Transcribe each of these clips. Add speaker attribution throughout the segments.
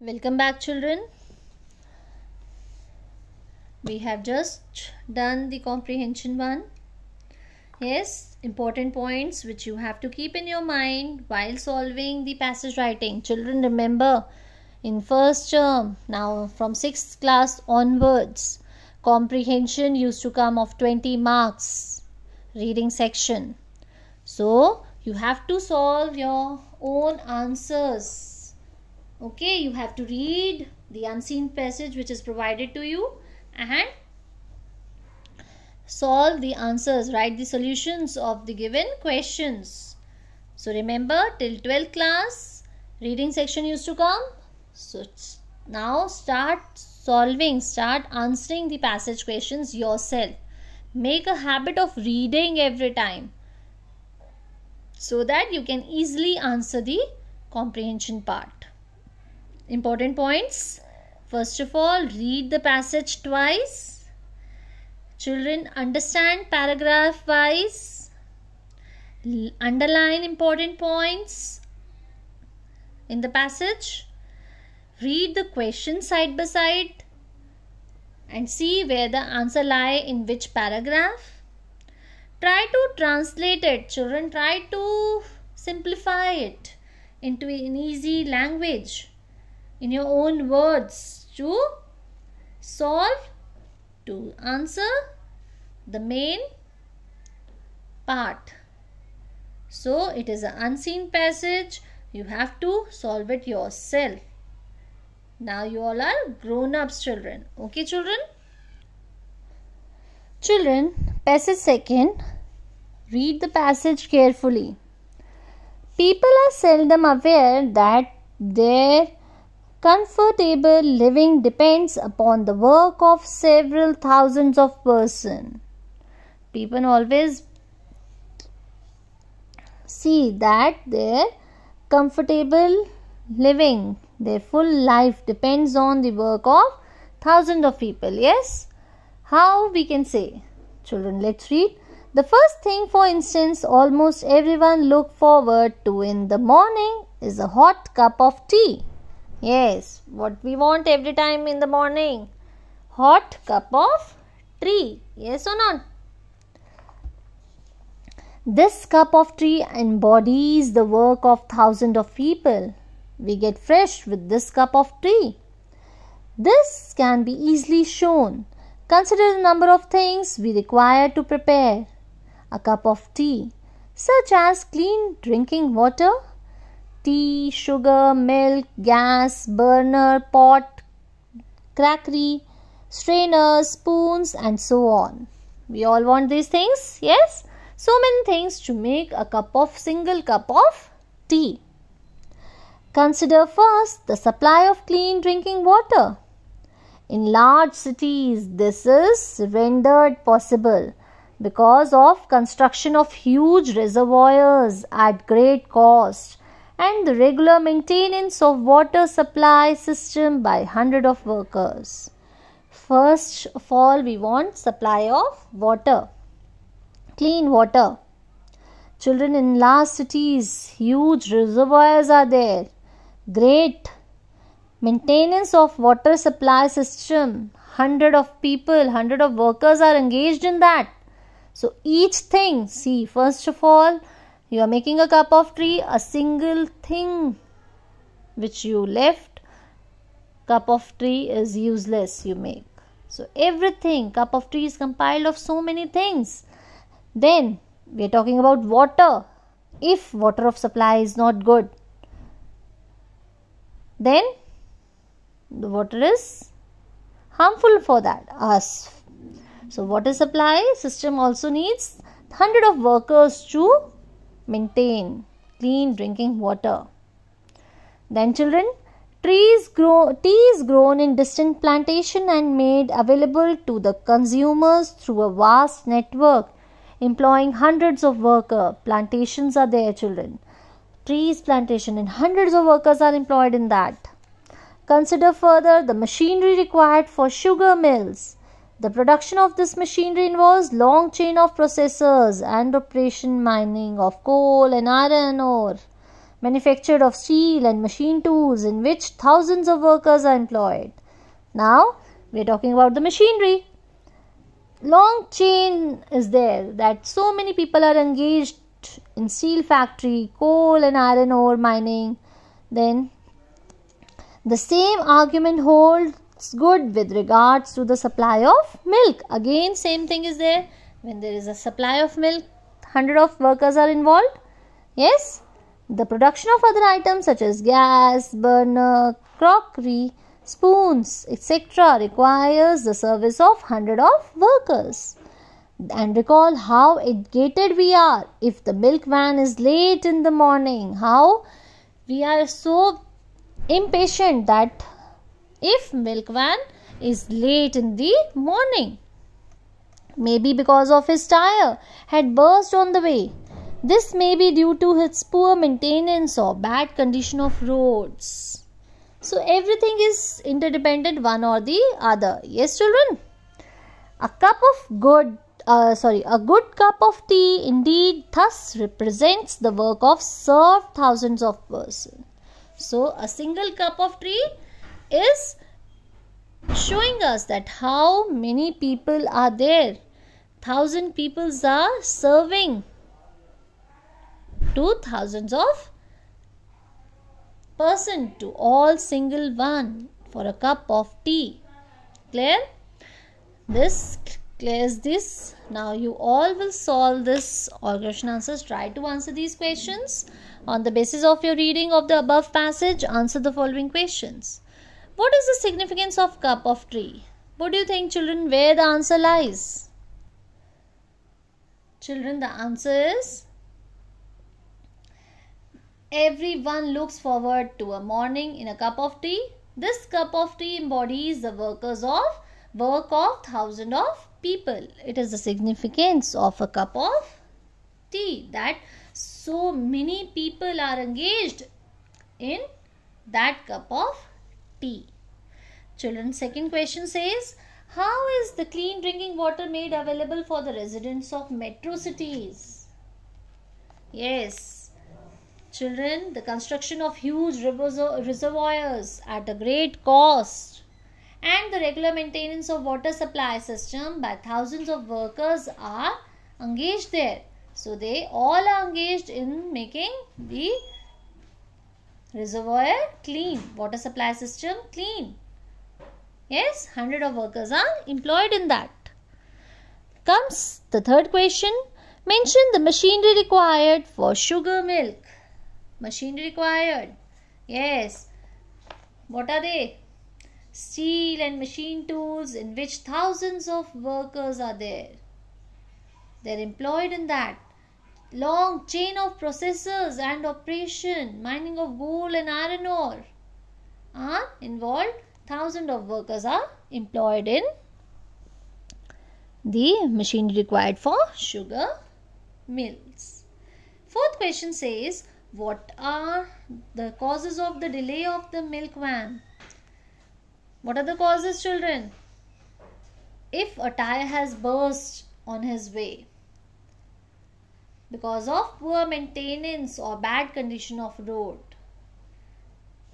Speaker 1: Welcome back children. We have just done the comprehension one. Yes, important points which you have to keep in your mind while solving the passage writing. Children remember in first term now from 6th class onwards comprehension used to come of 20 marks reading section. So you have to solve your own answers okay you have to read the unseen passage which is provided to you and solve the answers write the solutions of the given questions so remember till 12th class reading section used to come so now start solving start answering the passage questions yourself make a habit of reading every time so that you can easily answer the comprehension part important points. First of all, read the passage twice. Children, understand paragraph wise. Underline important points in the passage. Read the question side by side and see where the answer lie in which paragraph. Try to translate it, children. Try to simplify it into an easy language in your own words to solve to answer the main part. So it is an unseen passage. You have to solve it yourself. Now you all are grown-ups children. Okay children? Children, passage second. Read the passage carefully. People are seldom aware that their Comfortable living depends upon the work of several thousands of persons. People always see that their comfortable living, their full life depends on the work of thousands of people. Yes? How we can say? Children, let's read. The first thing, for instance, almost everyone look forward to in the morning is a hot cup of tea. Yes, what we want every time in the morning hot cup of tea. Yes or not? This cup of tea embodies the work of thousands of people. We get fresh with this cup of tea. This can be easily shown. Consider the number of things we require to prepare a cup of tea, such as clean drinking water, tea, sugar, milk, gas, burner, pot, crackery, strainers, spoons, and so on. We all want these things, yes? So many things to make a cup of single cup of tea. Consider first the supply of clean drinking water. In large cities, this is rendered possible because of construction of huge reservoirs at great cost and the regular maintenance of water supply system by 100 of workers. First of all, we want supply of water, clean water. Children in large cities, huge reservoirs are there. Great maintenance of water supply system. Hundred of people, hundred of workers are engaged in that. So each thing, see, first of all, you are making a cup of tea, a single thing which you left, cup of tea is useless, you make. So, everything, cup of tea is compiled of so many things. Then, we are talking about water. If water of supply is not good, then the water is harmful for that us. So, water supply system also needs 100 of workers to maintain clean drinking water. Then, children, trees grow, tea is grown in distant plantation and made available to the consumers through a vast network employing hundreds of workers. Plantations are there, children. Trees plantation and hundreds of workers are employed in that. Consider further the machinery required for sugar mills the production of this machinery involves long chain of processes and operation mining of coal and iron ore, manufacture of steel and machine tools in which thousands of workers are employed. Now we are talking about the machinery. Long chain is there that so many people are engaged in steel factory, coal and iron ore mining. Then the same argument holds it's good with regards to the supply of milk again same thing is there when there is a supply of milk 100 of workers are involved yes the production of other items such as gas burner crockery spoons etc requires the service of 100 of workers and recall how educated we are if the milk van is late in the morning how we are so impatient that if milk van is late in the morning. Maybe because of his tire had burst on the way. This may be due to its poor maintenance or bad condition of roads. So everything is interdependent one or the other. Yes, children. A cup of good uh, sorry, a good cup of tea indeed thus represents the work of served thousands of persons. So, a single cup of tea is showing us that how many people are there. Thousand peoples are serving to thousands of person to all single one for a cup of tea. Clear? This clears this. Now you all will solve this all question answers. Try to answer these questions. On the basis of your reading of the above passage, answer the following questions. What is the significance of cup of tree? What do you think, children, where the answer lies? Children, the answer is everyone looks forward to a morning in a cup of tea. This cup of tea embodies the workers of work of thousands of people. It is the significance of a cup of tea that so many people are engaged in that cup of tea. Children, second question says, how is the clean drinking water made available for the residents of metro cities? Yes, children, the construction of huge reservoirs at a great cost and the regular maintenance of water supply system by thousands of workers are engaged there. So they all are engaged in making the Reservoir clean. Water supply system clean. Yes, 100 of workers are employed in that. Comes the third question. Mention the machinery required for sugar milk. Machinery required. Yes. What are they? Steel and machine tools in which thousands of workers are there. They are employed in that long chain of processes and operation, mining of gold and iron ore are involved. Thousands of workers are employed in the machinery required for sugar mills. Fourth question says, what are the causes of the delay of the milk van? What are the causes, children? If a tire has burst on his way, because of poor maintenance or bad condition of road.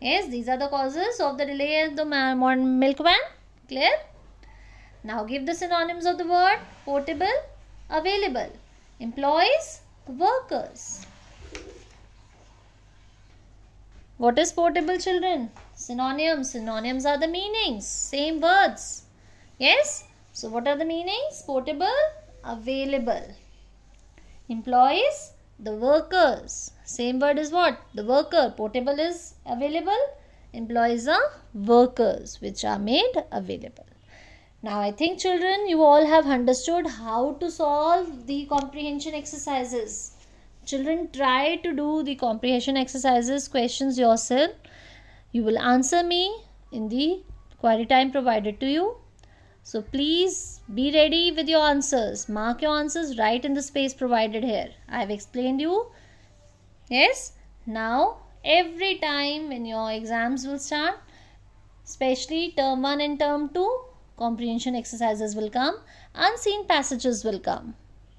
Speaker 1: Yes, these are the causes of the delay in the milk milkman. Clear? Now give the synonyms of the word portable, available, employees, workers. What is portable children? Synonyms. Synonyms are the meanings. Same words. Yes? So what are the meanings? Portable, available. Employees, the workers. Same word is what? The worker. Portable is available. Employees are workers which are made available. Now, I think children, you all have understood how to solve the comprehension exercises. Children, try to do the comprehension exercises questions yourself. You will answer me in the query time provided to you. So please be ready with your answers. Mark your answers right in the space provided here. I have explained you. Yes. Now every time when your exams will start, especially term 1 and term 2, comprehension exercises will come. Unseen passages will come.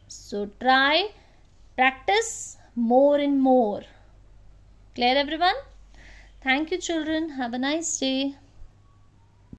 Speaker 1: So try, practice more and more. Clear everyone? Thank you children. Have a nice day.